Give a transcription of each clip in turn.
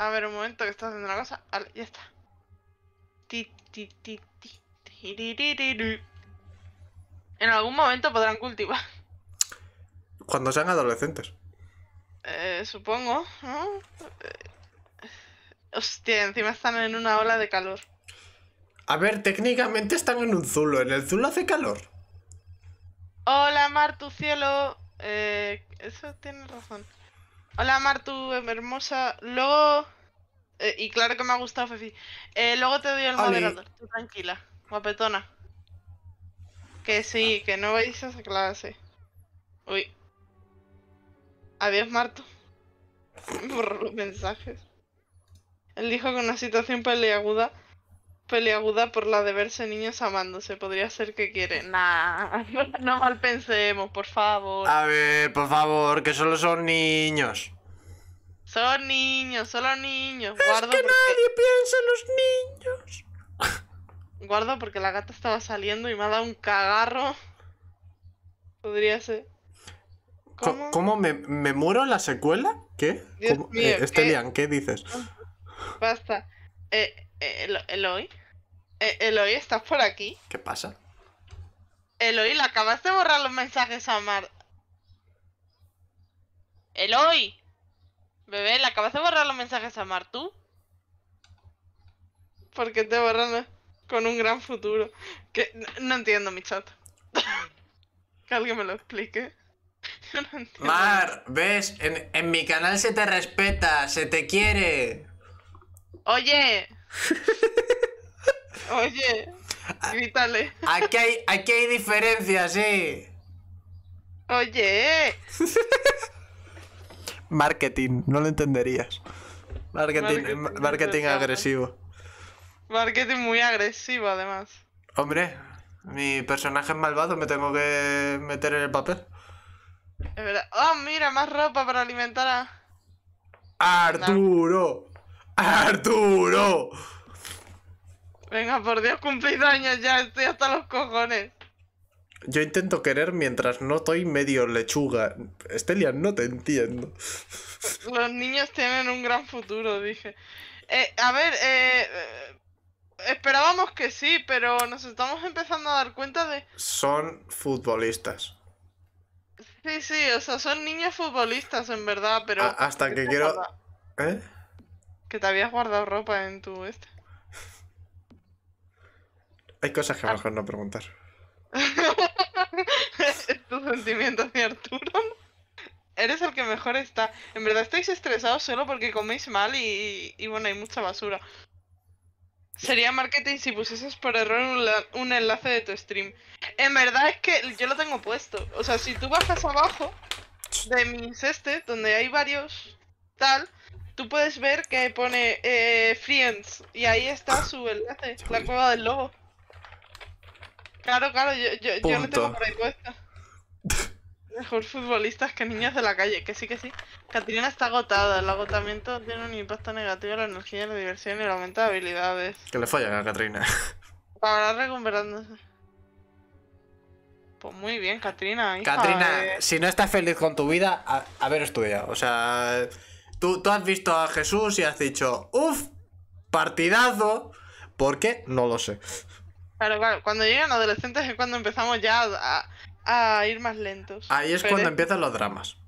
A ver, un momento que estás haciendo una cosa. ya está. En algún momento podrán cultivar. Cuando sean adolescentes. Eh, supongo, eh, Hostia, encima están en una ola de calor. A ver, técnicamente están en un zulo. En el zulo hace calor. Hola, mar, tu cielo. Eh, eso tiene razón. Hola Martu, em, hermosa. Luego. Eh, y claro que me ha gustado, Fefi. Eh, luego te doy el moderador. Tú tranquila, guapetona. Que sí, que no vais a esa clase. Uy. Adiós, Martu. Por los mensajes. Él dijo que una situación peleaguda peleaguda por la de verse niños amándose. Podría ser que quieren Nah, no mal pensemos, por favor. A ver, por favor, que solo son niños. Son niños, solo niños. Es Guardo que nadie piensa en los niños. Guardo porque la gata estaba saliendo y me ha dado un cagarro. Podría ser. ¿Cómo, me, muero en la secuela? ¿Qué? Dios mío, eh, ¿qué? dices? Basta. Eh, eh, Eloy. Eh, Eloy, ¿estás por aquí? ¿Qué pasa? Eloy, le acabas de borrar los mensajes a Mar. Eloy, bebé, le acabas de borrar los mensajes a Mar, ¿tú? ¿Por qué te borran con un gran futuro? Que no, entiendo mi chat. que alguien me lo explique. Mar, ves, en, en mi canal se te respeta, se te quiere. Oye. Oye, grítale. Aquí hay, aquí hay diferencias, sí. ¿eh? Oye. Marketing, no lo entenderías. Marketing, marketing, agresivo. Marketing muy agresivo, además. Hombre, mi personaje es malvado, me tengo que meter en el papel. Es verdad. ¡Oh, mira! Más ropa para alimentar a. ¡Arturo! ¡Arturo! Venga, por Dios, cumplido años ya, estoy hasta los cojones. Yo intento querer mientras no estoy medio lechuga. Estelia, no te entiendo. Los niños tienen un gran futuro, dije. Eh, a ver, eh, eh, esperábamos que sí, pero nos estamos empezando a dar cuenta de... Son futbolistas. Sí, sí, o sea, son niños futbolistas en verdad, pero... hasta que quiero... ¿Eh? Que te habías guardado ropa en tu este. Hay cosas que ah. mejor no preguntar. tu sentimiento Arturo. Eres el que mejor está. En verdad estáis estresados solo porque coméis mal y, y bueno, hay mucha basura. Sería marketing si pusieses por error un, enlace de tu stream. En verdad es que yo lo tengo puesto. O sea, si tú bajas abajo de mis este, donde hay varios tal, tú puedes ver que pone eh, Friends y ahí está su enlace, la cueva del lobo. Claro, claro, yo, yo, yo por tengo propuesta. Mejor futbolistas que niños de la calle, que sí, que sí. Catrina está agotada, el agotamiento tiene un impacto negativo en la energía, la diversión y el aumento de habilidades. Que le fallan a Catrina. Para recuperándose. Pues muy bien, Catrina. Catrina, eh. si no estás feliz con tu vida, a, ver ver, ya O sea, tú, tú has visto a Jesús y has dicho, uff, partidazo. ¿Por qué? No lo sé. Claro, claro. Cuando llegan adolescentes es cuando empezamos ya a, ir más lentos. Ahí es cuando empiezan los dramas.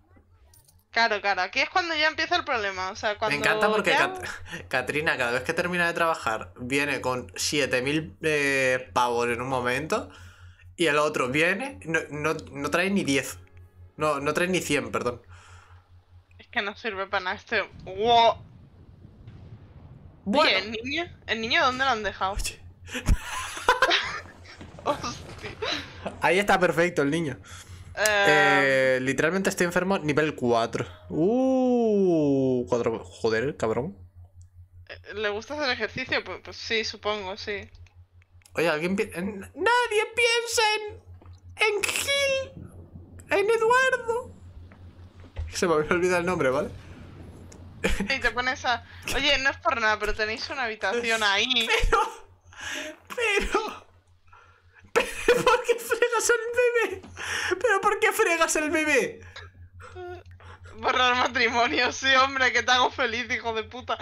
Claro, claro. Aquí es cuando ya empieza el problema. O sea, cuando Me encanta porque Katrina, cada vez que termina de trabajar, viene con 7000 eh, pavos en un momento. Y el otro viene, no, no, trae ni 10. No, no trae ni 100, perdón. Es que no sirve para nada este. ¡Wow! Bueno. ¿el niño? ¿El niño dónde lo han dejado? Oye. Ahí está perfecto el niño. Eh, eh, literalmente estoy enfermo nivel 4. Uh, Joder, cabrón. Eh, ¿Le gusta hacer ejercicio? Pues, sí, supongo, sí. Oye, alguien Nadie piensa en... En Gil. En Eduardo. Se me había olvidado el nombre, ¿vale? Y te pones a... Oye, no es por nada, pero tenéis una habitación ahí. Pero... Pero... ¿Por qué fregas el bebé? ¿Pero por qué fregas el bebé? Borrar matrimonio, sí, hombre, que te hago feliz, hijo de puta.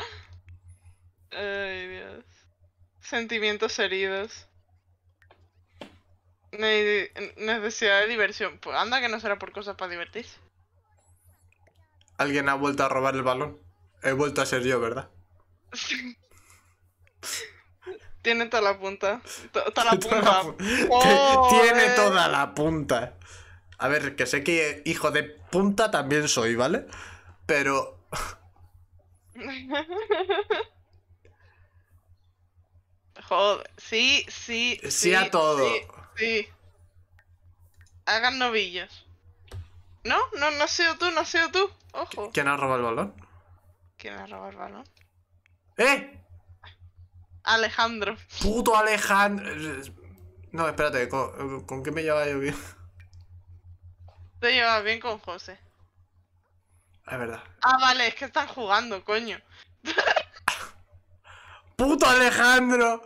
Ay, Dios. Sentimientos heridos. necesidad de diversión. Pues anda que no será por cosas para divertirse. Alguien ha vuelto a robar el balón. He vuelto a ser yo, ¿verdad? Tiene toda la punta. Toda la punta. Oh, tiene eh. toda la punta. A ver, que sé que hijo de punta también soy, ¿vale? Pero. Joder. Sí, sí. Sí, sí a todo. Sí, Hagan novillos. No, no, no has sido tú, no has sido tú. Ojo. ¿Quién ha robado el balón? ¿Quién ha robado el balón? ¡Eh! Alejandro. Puto Alejandro. No, espérate, ¿con, qué me llevaba yo bien? Te llevas bien con José. Es verdad. Ah, vale, es que están jugando, coño. ¡Puto Alejandro!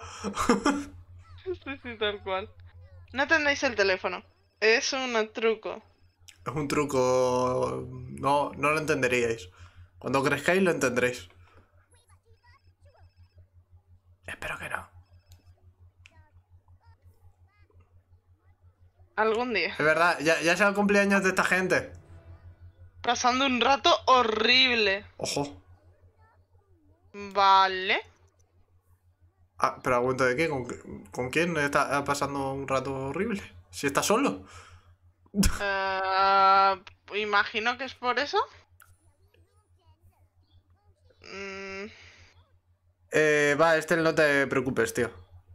No tendréis el teléfono. Es un truco. Es un truco. No, no lo entenderíais. Cuando crezcáis lo entenderéis. Espero que no. Algún día. Es verdad, ya, ya es el cumpleaños de esta gente. Pasando un rato horrible. Ojo. Vale. Ah, pero aguento de qué? ¿Con, quién está pasando un rato horrible? Si está solo. Eh, imagino que es por eso. Mm. Eh, va, este no te preocupes, tío.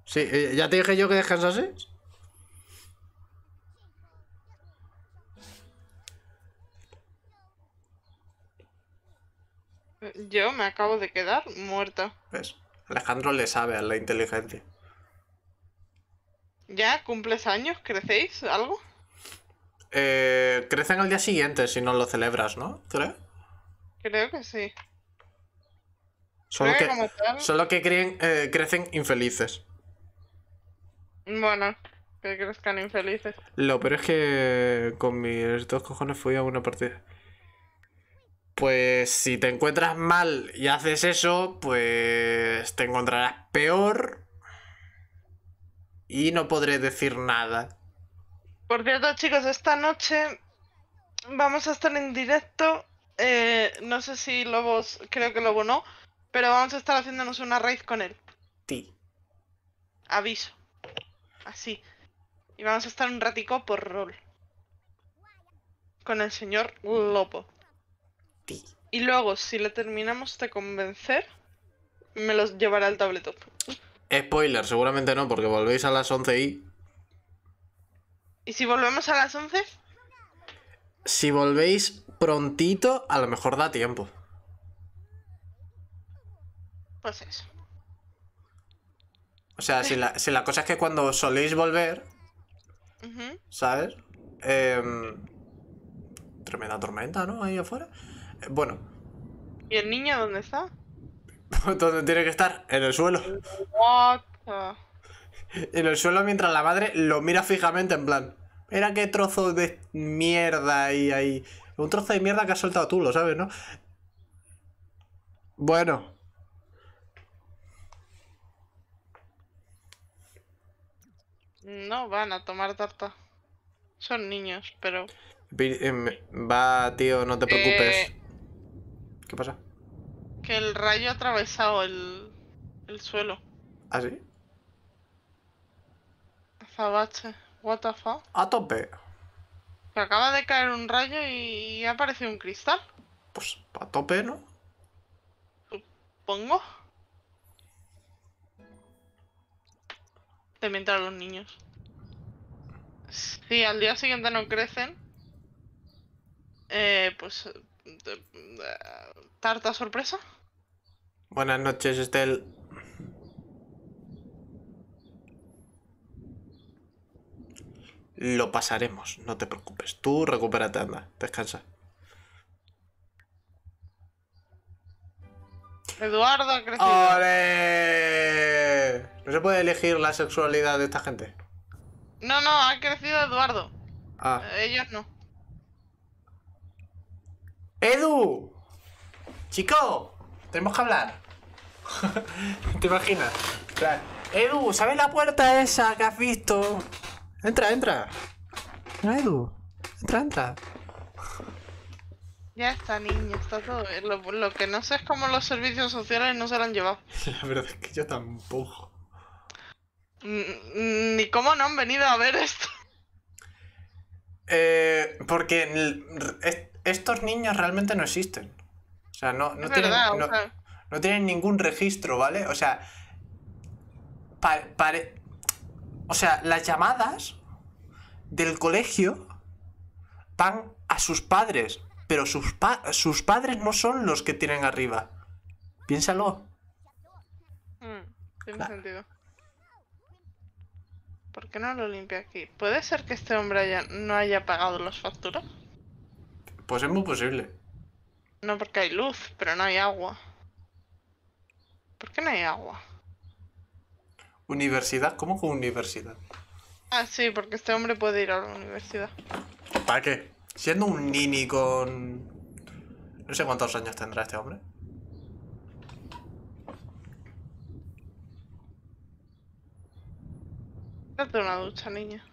Sí, eh, ya te dije yo que así Yo me acabo de quedar muerta. ¿Ves? Pues, Alejandro le sabe a la inteligencia. ¿Ya cumples años? ¿Crecéis algo? Eh, crecen al día siguiente si no lo celebras, ¿no? Creo que sí. Solo que, creen, eh, crecen infelices. Bueno, que crezcan infelices. Lo peor es que con mis dos cojones fui a una partida. Pues si te encuentras mal y haces eso, pues te encontrarás peor. Y no podré decir nada. Por cierto, chicos, esta noche vamos a estar en directo. Eh, no sé si Lobos, creo que Lobo no pero vamos a estar haciéndonos una raíz con él. Ti Aviso. Así. Y vamos a estar un ratico por rol. Con el señor Lopo. Y luego, si le terminamos de convencer, me los llevará al tabletop. Spoiler, seguramente no, porque volvéis a las 11 y... ¿Y si volvemos a las 11? Si volvéis prontito, a lo mejor da tiempo. Pues eso. O sea, si la, cosa es que cuando soléis volver, ¿sabes? Em, tremenda tormenta, ¿no? Ahí afuera. Eh, bueno. ¿Y el niño dónde está? ¿Dónde tiene que estar? En el suelo. En el suelo mientras la madre lo mira fijamente en plan. Mira qué trozo de mierda hay ahí. Un trozo de mierda que has soltado tú, lo sabes, ¿no? Bueno. No van a tomar tarta. Son niños, pero. Em, va, tío, no te preocupes. Eh, ¿Qué pasa? Que el rayo ha atravesado el, el suelo. ¿Ah, sí? Zabache, what the fuck? A tope. Que acaba de caer un rayo y ha aparecido un cristal. Pues a tope, ¿no? Supongo. Te a los niños. Si al día siguiente no crecen, eh, pues. Eh, Tarta sorpresa. Buenas noches, Estel. Lo pasaremos, no te preocupes. Tú recupérate, anda, descansa. Eduardo ha crecido. ¡Ole! ¿No se puede elegir la sexualidad de esta gente? No, no, ha crecido Eduardo. Ah. Ellos no. ¡Edu! ¡Chico! Tenemos que hablar. ¿Te imaginas? Edu, ¿sabes la puerta esa que has visto? Entra, entra. No, Edu. Entra, entra. Ya está, niño, está todo Lo, lo que no sé es cómo los servicios sociales no se lo han llevado. La verdad es que yo tampoco. Ni cómo no han venido a ver esto. Eh, porque estos niños realmente no existen. O sea, no, tienen, no, tienen, ningún registro, ¿vale? O sea, o sea, las llamadas del colegio van a sus padres, pero sus, sus padres no son los que tienen arriba. Piénsalo. Mm, tiene sentido. ¿Por qué no lo limpia aquí? ¿Puede ser que este hombre haya, no haya pagado las facturas? Pues es muy posible. No, porque hay luz, pero no hay agua. ¿Por qué no hay agua? ¿Universidad? ¿Cómo con universidad? Ah, sí, porque este hombre puede ir a la universidad. ¿Para qué? Siendo un nini con... No sé cuántos años tendrá este hombre. de una ducha, niña.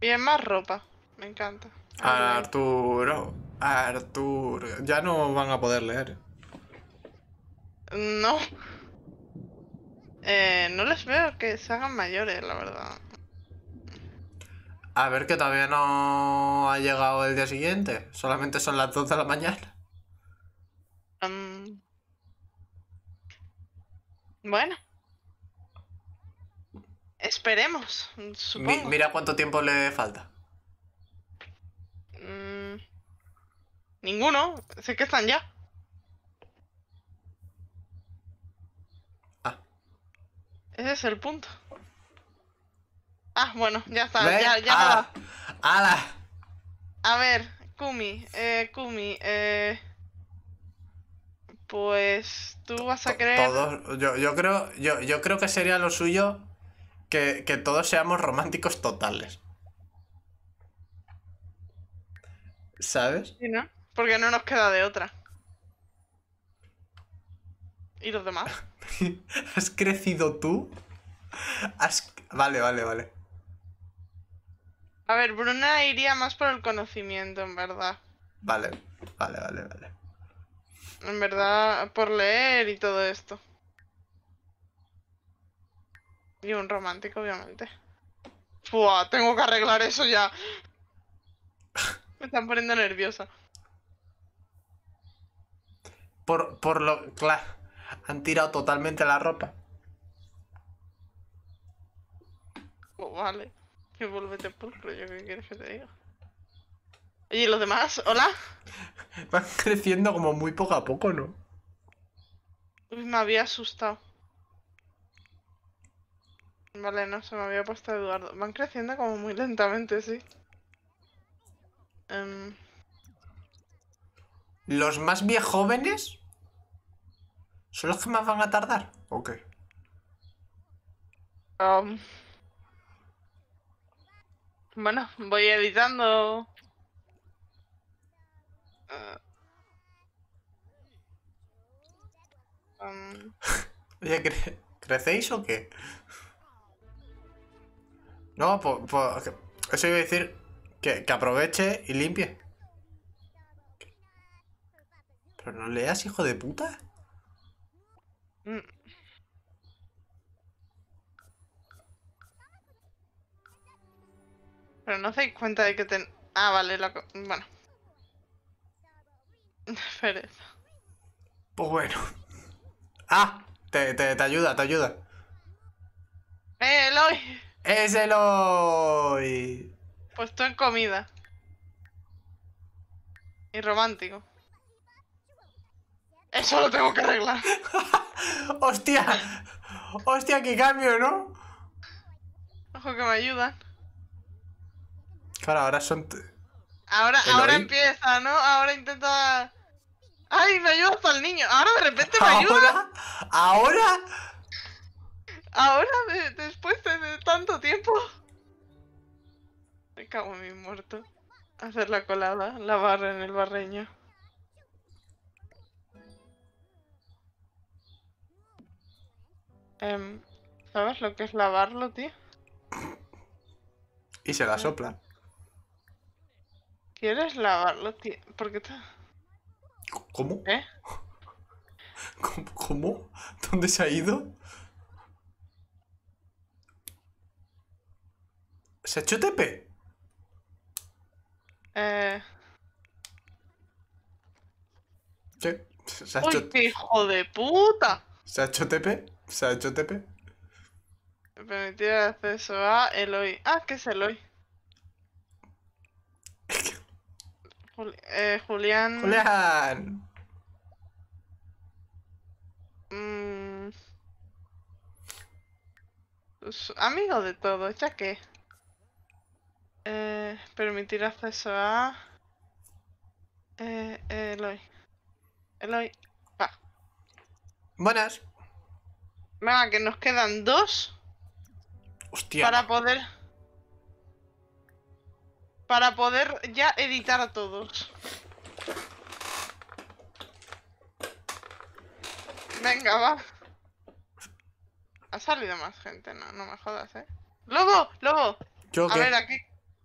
Bien, más ropa. Me encanta. Arturo, Arturo. Ya no van a poder leer. No. Eh, no les veo que se hagan mayores, la verdad. A ver, que todavía no ha llegado el día siguiente. Solamente son las 12 de la mañana. Mm. Bueno. Esperemos, mira cuánto tiempo le falta. Mm, ninguno, sé que están ya. Ah. Ese es el punto. Ah, bueno, ya está, ya, ya. Ah, a ver, Kumi, eh, Kumi, eh, Pues tú vas a creer. yo, creo, yo, yo creo que sería lo suyo que, todos seamos románticos totales. ¿Sabes? Sí, ¿no? Porque no nos queda de otra. ¿Y los demás? ¿Has crecido tú? Vale, vale, vale. A ver, Bruna iría más por el conocimiento, en verdad. Vale, vale, vale, vale. En verdad, por leer y todo esto. Y un romántico, obviamente. Fua, tengo que arreglar eso ya. Me están poniendo nerviosa. Por, lo. Claro. Han tirado totalmente la ropa. Oh, vale. Y vuélvete pulcro, yo qué quieres que te diga. ¿Y los demás? ¿Hola? Van creciendo como muy poco a poco, ¿no? Me había asustado. Vale, no, se me había puesto Eduardo. Van creciendo como muy lentamente, sí. Em, ¿Los más bien jóvenes? ¿Son los que más van a tardar? ¿O qué? Bueno, voy editando. Eh, Oye ¿crecéis o qué? No, pues, pues, eso iba a decir que, aproveche y limpie. Pero no leas, hijo de puta. Mm. Pero no os cuenta de que ten... Ah, vale, la... Bueno. Pereza. Pues bueno. Ah, te, te, te ayuda, te ayuda. ¡Eh, Eloy! Es hoy. Puesto en comida. Y romántico. Eso lo tengo que arreglar. Hostia. Hostia, qué cambio, ¿no? Ojo que me ayudan. Claro, ahora son... Ahora, ahora empieza, ¿no? Ahora intenta... ¡Ay, me ayuda hasta el niño! Ahora de repente me ¿Ahora? ayuda. ¿Ahora? Ahora, después de, tanto tiempo. Me cago en mi muerto. Hacer la colada, lavar en el barreño. Em, ¿Sabes lo que es lavarlo, tío? Y se la em. sopla. ¿Quieres lavarlo, tío? ¿Por qué te... ¿Cómo? ¿Eh? ¿Cómo? ¿Dónde se ha ido? ¿Se ha hecho tp? Ehh... ¿Qué? Se ¿Se tp Eh ¿Qué? se ¡Uy, qué hijo de puta! ¿Se ha hecho TP? ¿Se ha hecho TP? Permitir acceso a Eloy. Ah, ¿qué es Eloy? Jul eh, Julián. Julián. Mm... Pues, amigo de todo, ya qué? Eh, permitir acceso a... Eh, Eloy. Eloy. Va. Buenas. Venga, que nos quedan dos. Hostia. Para poder... Para poder ya editar a todos. Venga, va. Ha salido más gente, no, no me jodas, eh. ¡Lobo! ¡Lobo! a ver, aquí.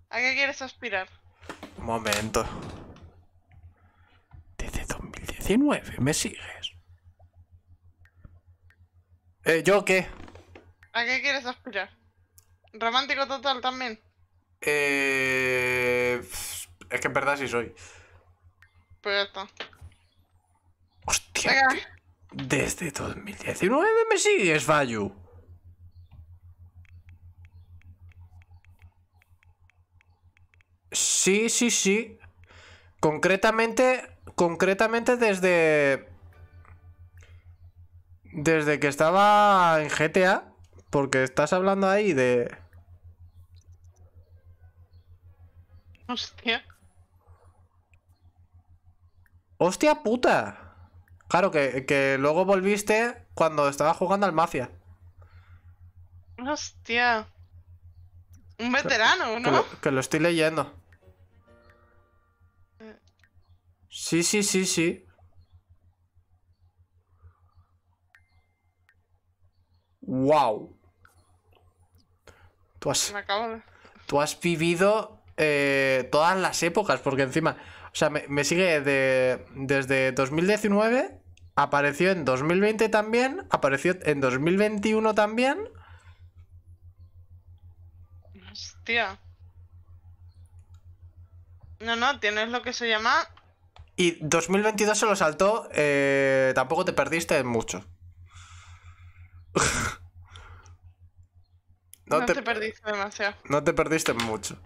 ¿A qué quieres aspirar? Un momento. Desde 2019, ¿me sigues? Eh, ¿Yo qué? ¿A qué quieres aspirar? ¿Romántico total también? Eh... Es que en verdad sí soy. Pues ya está. Hostia. Desde 2019 me sigues, Fallu. Sí, sí, sí. Concretamente, concretamente desde... Desde que estaba en GTA, porque estás hablando ahí de... Hostia. Hostia puta. Claro, que, luego volviste cuando estaba jugando al Mafia. Hostia. Un veterano, ¿no? que lo estoy leyendo. Sí, sí, sí, sí. ¡Wow! Tú has, tú has vivido eh, todas las épocas, porque encima, o sea, me, sigue desde 2019, apareció en 2020 también, apareció en 2021 también. Hostia. No, no, tienes lo que se llama y 2022 se lo saltó, eh, tampoco te perdiste mucho. no, te, perdiste demasiado. No te perdiste mucho.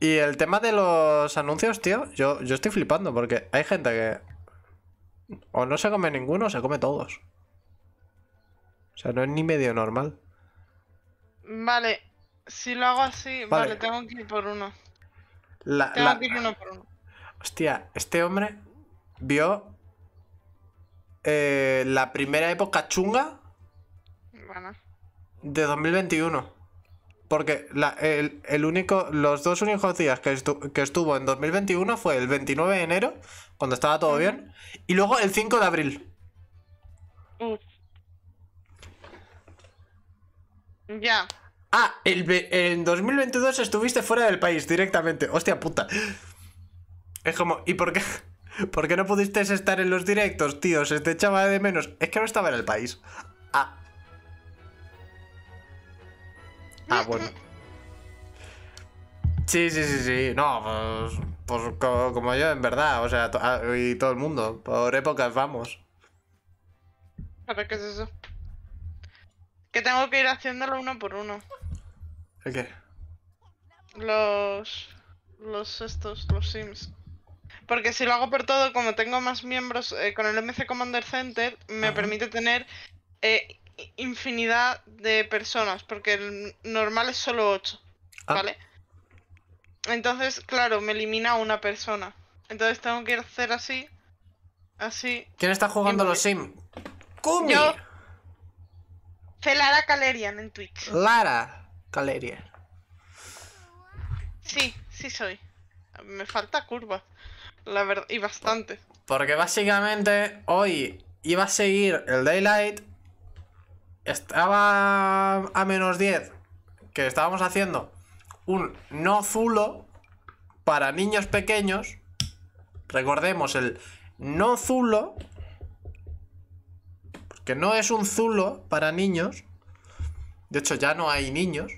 Y el tema de los anuncios, tío, yo, yo estoy flipando porque hay gente que o no se come ninguno o se come todos. O sea, no es ni medio normal. Vale, si lo hago así, vale, vale tengo que ir por uno. Hostia, este hombre vio eh, la primera época chunga de 2021. Porque el, único, los dos únicos días que, estuvo en 2021 fue el 29 de enero, cuando estaba todo bien, y luego el 5 de abril. Ya. Ah, el, en 2022 estuviste fuera del país directamente. Hostia puta. Es como, ¿y por qué? ¿Por qué no pudiste estar en los directos, tío? Se te echaba de menos. Es que no estaba en el país. Ah. Ah, bueno. Sí, sí, sí, sí. No, pues, pues como, yo, en verdad. O sea, ah, y todo el mundo. Por épocas vamos. ver, qué es eso? Que tengo que ir haciéndolo uno por uno. ¿El qué? Los... Los estos, los sims. Porque si lo hago por todo, como tengo más miembros eh, con el MC Commander Center, me permite tener eh, infinidad de personas, porque el normal es solo 8, ah. ¿vale? Entonces, claro, me elimina una persona. Entonces tengo que hacer así, así. ¿Quién está jugando los sims? Soy Lara Calerian en Twitch. Lara Calerian. Sí, sí soy. Me falta curva. La verdad, y bastante. Porque básicamente hoy iba a seguir el Daylight. Estaba a menos 10. Que estábamos haciendo un no zulo para niños pequeños. Recordemos, el no zulo que no es un zulo para niños. De hecho, ya no hay niños.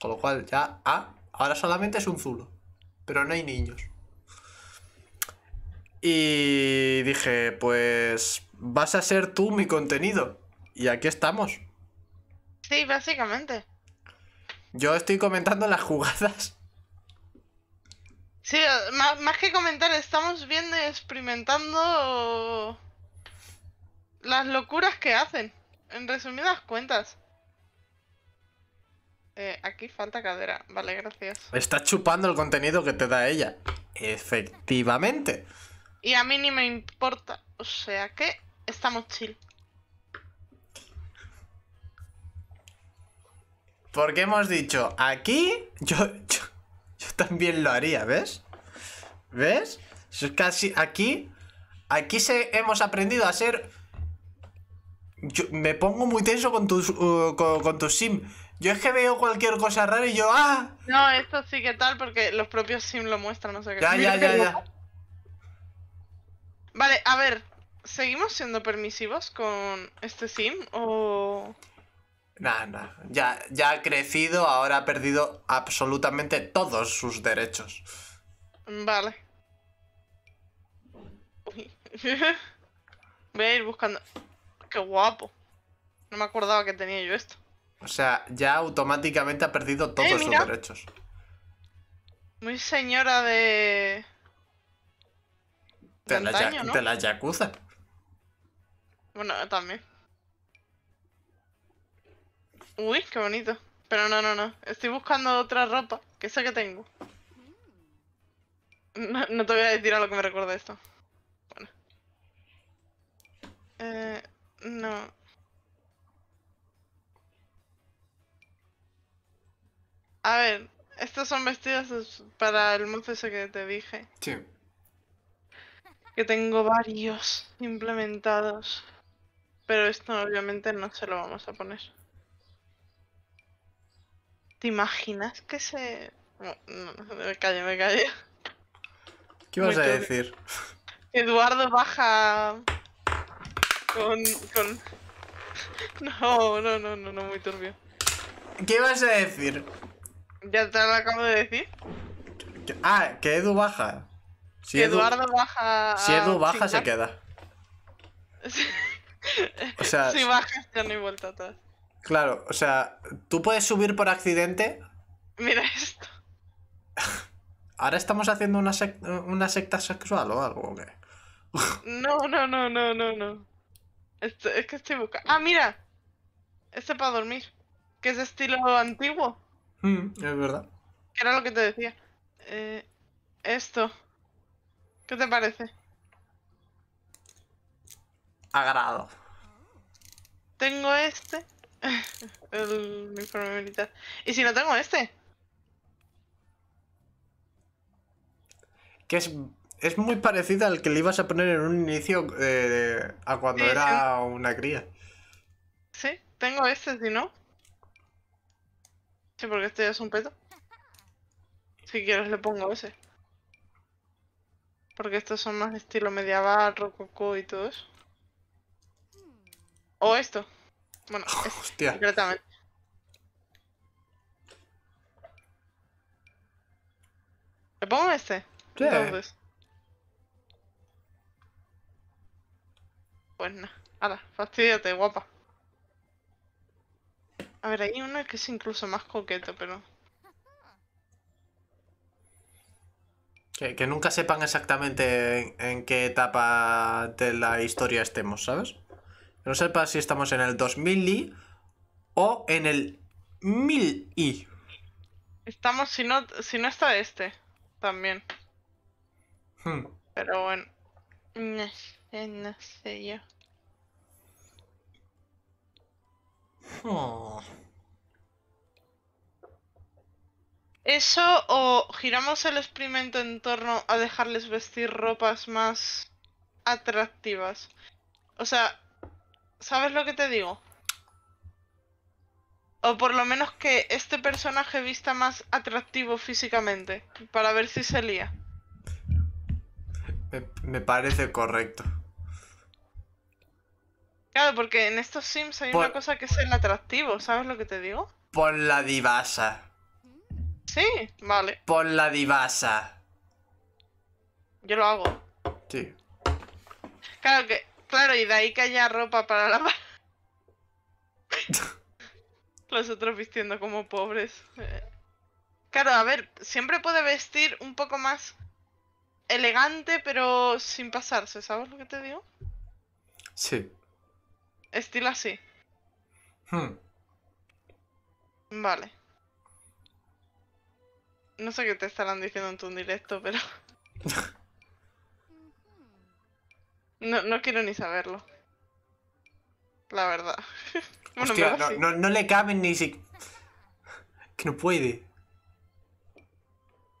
Con lo cual, ya ah, ahora solamente es un zulo. Pero no hay niños. Y dije, pues vas a ser tú mi contenido. Y aquí estamos. Sí, básicamente. Yo estoy comentando las jugadas. Sí, eh, más, que comentar, estamos viendo experimentando las locuras que hacen, en resumidas cuentas. Eh, aquí falta cadera, vale, gracias. Está chupando el contenido que te da ella. Efectivamente. Y a mí ni me importa, o sea que estamos chill. Porque hemos dicho, aquí yo, yo, también lo haría, ¿ves? ¿Ves? Es casi aquí, aquí se, hemos aprendido a ser me pongo muy tenso con tus, uh, con, sim. Yo es que veo cualquier cosa rara y yo, ¡ah! No, esto sí que tal, porque los propios sim lo muestran, Ya, ya, ya, ya. Vale, a ver, ¿seguimos siendo permisivos con este sim o...? Nah, nah. Ya, ya ha crecido, ahora ha perdido absolutamente todos sus derechos. Vale. Voy a ir buscando qué guapo. No me acordaba que tenía yo esto. O sea, ya automáticamente ha perdido todos eh, sus derechos. Muy señora de. De, la, ¿no? Yakuza. Bueno, también. Uy, qué bonito. Pero no, no, no. Estoy buscando otra ropa, que esa que tengo. No, no te voy a decir a lo que me recuerda esto. Bueno. Eh, no. A ver, estos son vestidos para el mozo ese que te dije. Sí. Que tengo varios implementados. Pero esto obviamente no se lo vamos a poner. ¿Te imaginas que se...? No, no, me callo, me callo. ¿Qué vas a decir? Eduardo baja con, con... No, no, no, no, muy turbio. ¿Qué ibas a decir? Ya te lo acabo de decir. Ah, que Edu baja. Si Eduardo baja. Si Edu baja, se queda. Si bajas, ya no vuelta atrás. Claro, o sea, ¿tú puedes subir por accidente? Mira esto. ¿Ahora estamos haciendo una, una secta sexual o algo o qué? no, no, no, no, no, no. Este, es que estoy buscando. Ah, mira. Este para dormir. Que es estilo antiguo. Mm, es verdad. era lo que te decía. Eh, esto. ¿Qué te parece? Agrado. Tengo este. El uniforme militar. ¿Y si no tengo este? Que es es muy parecida al que le ibas a poner en un inicio eh, a cuando era una cría. Sí, tengo este, si no. Sí, porque este es un peto. Si quieres le pongo ese. Porque estos son más de estilo medieval, rococó y todo eso. O esto. Bueno, este, hostia. concretamente. ¿Le pongo este? Sí. Entonces. Pues nada, ahora, fastidiate, guapa. A ver, hay una que es incluso más coqueta, pero... Que, nunca sepan exactamente en, qué etapa de la historia estemos, ¿sabes? Que no sepa si estamos en el 2000 y o en el 1000 y. Estamos, si no, si no está este, también. Hmm. Pero bueno. En eh, no sé oh. ¿Eso o giramos el experimento en torno a dejarles vestir ropas más atractivas? O sea, ¿sabes lo que te digo? O por lo menos que este personaje vista más atractivo físicamente, para ver si se lía. me parece correcto. Claro, porque en estos sims hay una cosa que es el atractivo, ¿sabes lo que te digo? Por la divasa. Sí, vale. Por la divasa. Yo lo hago. Sí. Claro que, claro, y de ahí que haya ropa para lavar. Los otros vistiendo como pobres. Eh, claro, a ver, siempre puede vestir un poco más elegante, pero sin pasarse, ¿sabes lo que te digo? Sí. Estilo así. Hmm. Vale. No sé qué te estarán diciendo en tu directo, pero... no, no quiero ni saberlo. La verdad. no, le caben ni si... Que no puede.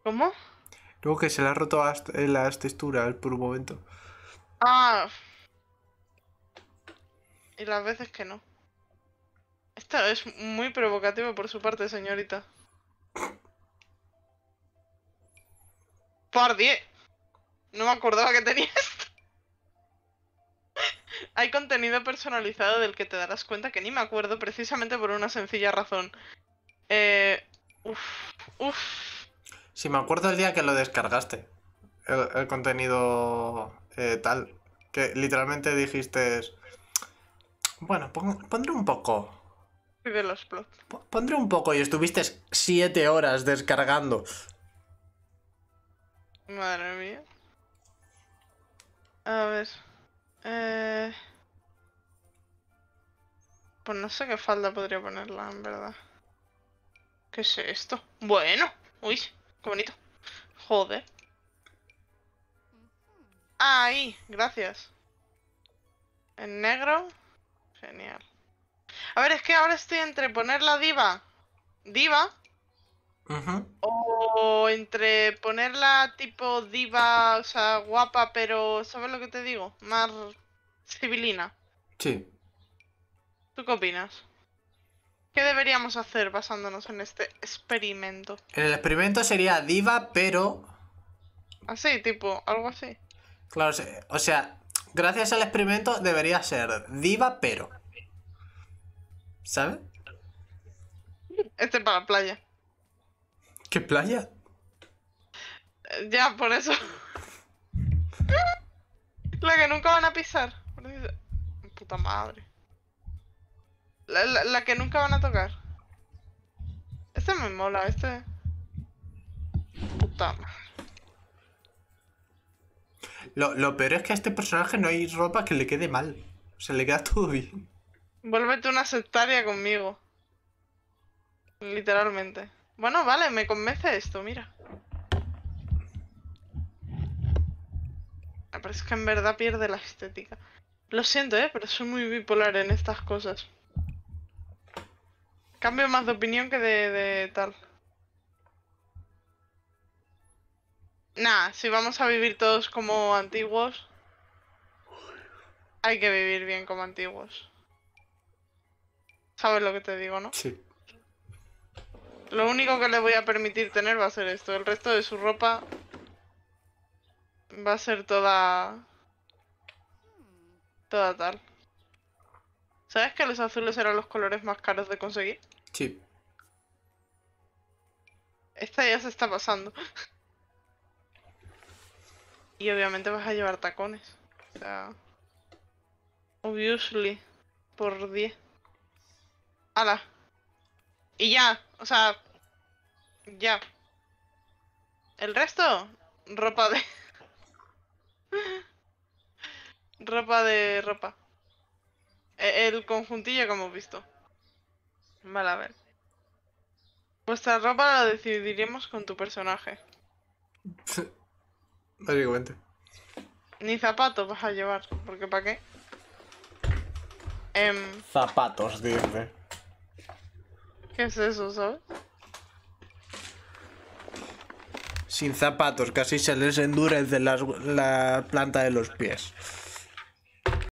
¿Cómo? Luego que se le ha roto las eh, texturas por un momento. Ah, y las veces que no. Esto es muy provocativo por su parte, señorita. Por No me acordaba que tenía esto. Hay contenido personalizado del que te darás cuenta que ni me acuerdo precisamente por una sencilla razón. Eh, uf, uf. Si me acuerdo el día que lo descargaste. El, contenido eh, tal. Que literalmente dijiste... Bueno, pondré un poco. los plots. Pondré un poco y estuviste siete horas descargando. Madre mía. A ver. Eh. Pues no sé qué falda podría ponerla, en verdad. ¿Qué es esto? Bueno. Uy, qué bonito. Joder. Ahí, gracias. En negro. Genial. A ver, es que ahora estoy entre ponerla diva. ¿Diva? O entre ponerla tipo diva, o sea, guapa, pero ¿sabes lo que te digo? Más civilina. Sí. ¿Tú qué opinas? ¿Qué deberíamos hacer basándonos en este experimento? El experimento sería diva, pero... Así, tipo, algo así. Claro, o sea, gracias al experimento debería ser diva, pero. ¿Sabes? Este para la playa. ¿Qué playa? Eh, ya, por eso. la que nunca van a pisar. Puta madre. La, la que nunca van a tocar. Este me mola, este. Puta madre. Lo, peor es que a este personaje no hay ropa que le quede mal. O Se le queda todo bien. Vuélvete una sectaria conmigo. Literalmente. Bueno, vale, me convence esto, mira. Ah, pero es que en verdad pierde la estética. Lo siento, ¿eh? Pero soy muy bipolar en estas cosas. Cambio más de opinión que de, de tal. Nah, si vamos a vivir todos como antiguos, hay que vivir bien como antiguos. ¿Sabes lo que te digo, no? Sí. Lo único que le voy a permitir tener va a ser esto. El resto de su ropa va a ser toda... Toda tal. ¿Sabes que los azules eran los colores más caros de conseguir? Sí. Esta ya se está pasando. Y obviamente vas a llevar tacones. O sea, obviously. Por 10. ¡Hala! Y ya, o sea... Ya. El resto, ropa de... ropa de ropa. E, el conjuntillo que hemos visto. Vale, a ver. Vuestra ropa la decidiremos con tu personaje. Básicamente. Ni zapatos vas a llevar, porque ¿para qué? Em, zapatos, dime ¿Qué es eso, sabes? Sin zapatos, casi se les endurece las- la planta de los pies.